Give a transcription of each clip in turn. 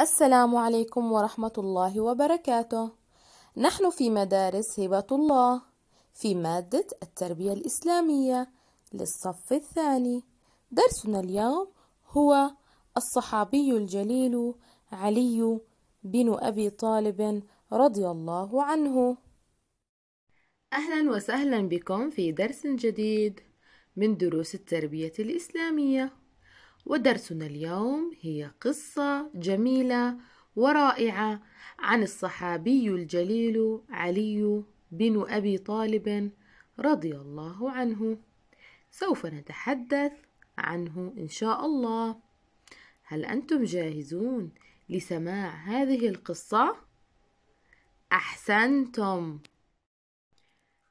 السلام عليكم ورحمة الله وبركاته. نحن في مدارس هبة الله في مادة التربية الإسلامية للصف الثاني. درسنا اليوم هو الصحابي الجليل علي بن أبي طالب رضي الله عنه. أهلا وسهلا بكم في درس جديد من دروس التربية الإسلامية. ودرسنا اليوم هي قصة جميلة ورائعة عن الصحابي الجليل علي بن أبي طالب رضي الله عنه سوف نتحدث عنه إن شاء الله هل أنتم جاهزون لسماع هذه القصة؟ أحسنتم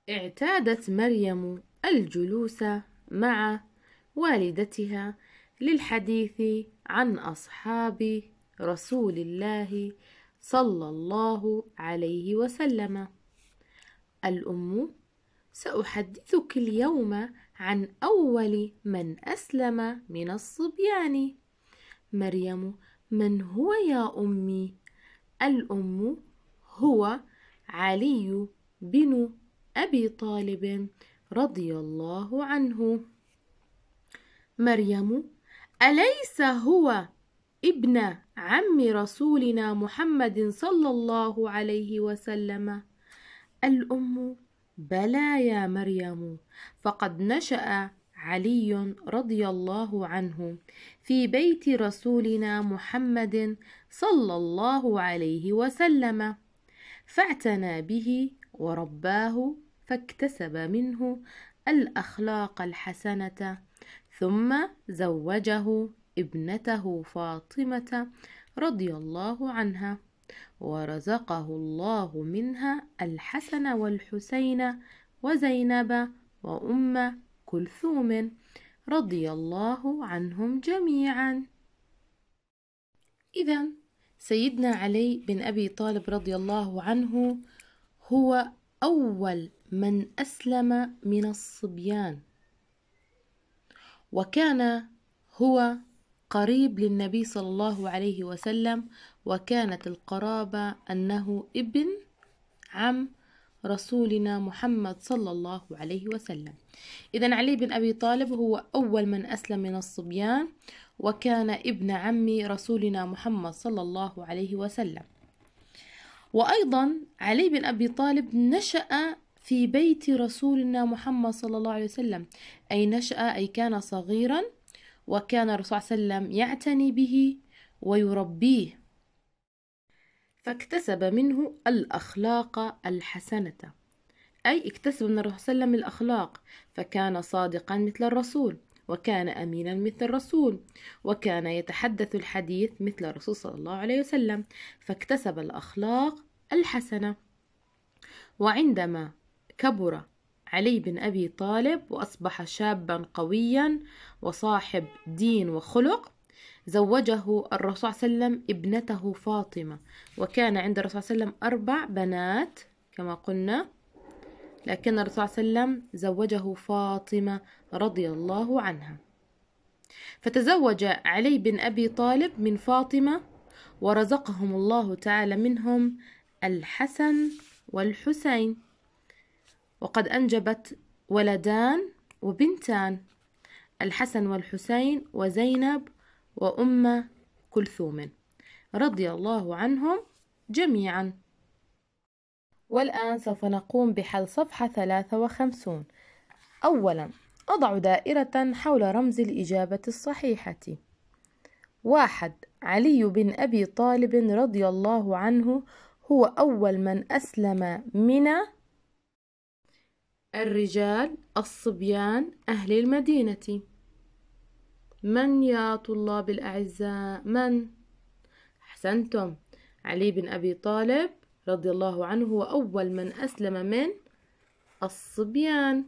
اعتادت مريم الجلوس مع والدتها للحديث عن أصحاب رسول الله صلى الله عليه وسلم الأم سأحدثك اليوم عن أول من أسلم من الصبيان مريم من هو يا أمي؟ الأم هو علي بن أبي طالب رضي الله عنه مريم أليس هو ابن عم رسولنا محمد صلى الله عليه وسلم الأم بلى يا مريم فقد نشأ علي رضي الله عنه في بيت رسولنا محمد صلى الله عليه وسلم فاعتنى به ورباه فاكتسب منه الاخلاق الحسنه ثم زوجه ابنته فاطمة رضي الله عنها ورزقه الله منها الحسن والحسين وزينب وأم كلثوم رضي الله عنهم جميعا إذا سيدنا علي بن أبي طالب رضي الله عنه هو أول من أسلم من الصبيان وكان هو قريب للنبي صلى الله عليه وسلم وكانت القرابة أنه ابن عم رسولنا محمد صلى الله عليه وسلم إذا علي بن أبي طالب هو أول من أسلم من الصبيان وكان ابن عم رسولنا محمد صلى الله عليه وسلم وأيضا علي بن أبي طالب نشأ في بيت رسولنا محمد صلى الله عليه وسلم أي نشأ أي كان صغيرا وكان الرسول صلى الله عليه وسلم يعتني به ويربيه فاكتسب منه الأخلاق الحسنة أي اكتسب من الرسول صلى الله عليه وسلم الأخلاق فكان صادقا مثل الرسول وكان أمينا مثل الرسول وكان يتحدث الحديث مثل الرسول صلى الله عليه وسلم فاكتسب الأخلاق الحسنة وعندما كبر علي بن أبي طالب وأصبح شابا قويا وصاحب دين وخلق زوجه الرسول صلى الله عليه وسلم ابنته فاطمة وكان عند الرسول صلى الله عليه وسلم أربع بنات كما قلنا لكن الرسول صلى الله عليه وسلم زوجه فاطمة رضي الله عنها فتزوج علي بن أبي طالب من فاطمة ورزقهم الله تعالى منهم الحسن والحسين وقد أنجبت ولدان وبنتان الحسن والحسين وزينب وأم كلثوم رضي الله عنهم جميعا والآن سوف نقوم بحل صفحة 53 أولا أضع دائرة حول رمز الإجابة الصحيحة واحد علي بن أبي طالب رضي الله عنه هو أول من أسلم من الرجال الصبيان أهل المدينة من يا طلاب الأعزاء من؟ أحسنتم علي بن أبي طالب رضي الله عنه هو أول من أسلم من الصبيان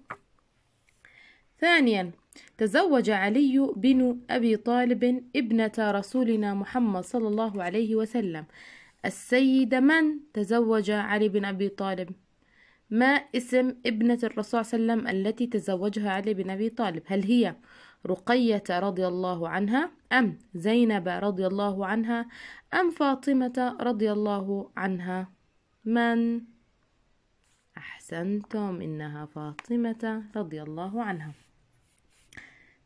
ثانيا تزوج علي بن أبي طالب ابنة رسولنا محمد صلى الله عليه وسلم السيدة من تزوج علي بن أبي طالب ما اسم ابنة الرسول صلى الله عليه وسلم التي تزوجها علي بن أبي طالب هل هي رقية رضي الله عنها أم زينب رضي الله عنها أم فاطمة رضي الله عنها من أحسنتم إنها فاطمة رضي الله عنها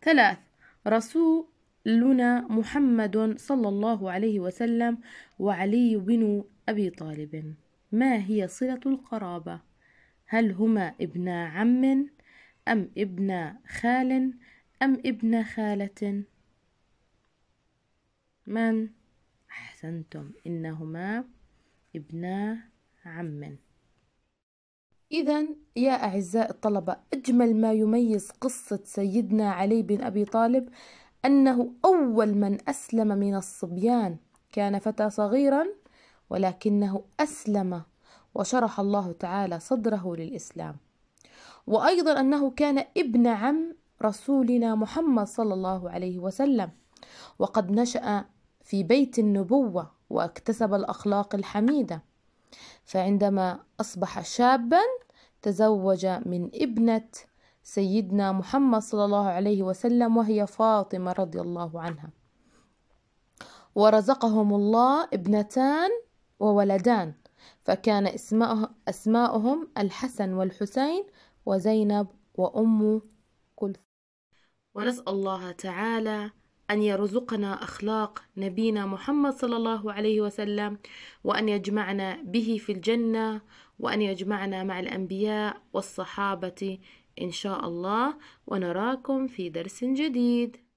ثلاث رسولنا محمد صلى الله عليه وسلم وعلي بن أبي طالب ما هي صلة القرابة هل هما ابنا عم أم ابنا خال أم ابن خالة من أحسنتم إنهما ابنا عم إذا يا أعزائي الطلبة أجمل ما يميز قصة سيدنا علي بن أبي طالب أنه أول من أسلم من الصبيان كان فتى صغيرا ولكنه أسلم وشرح الله تعالى صدره للإسلام وأيضا أنه كان ابن عم رسولنا محمد صلى الله عليه وسلم وقد نشأ في بيت النبوة واكتسب الأخلاق الحميدة فعندما أصبح شابا تزوج من ابنة سيدنا محمد صلى الله عليه وسلم وهي فاطمة رضي الله عنها ورزقهم الله ابنتان وولدان فكان أسماؤهم الحسن والحسين وزينب وأم كلثوم ونسأل الله تعالى أن يرزقنا أخلاق نبينا محمد صلى الله عليه وسلم وأن يجمعنا به في الجنة وأن يجمعنا مع الأنبياء والصحابة إن شاء الله ونراكم في درس جديد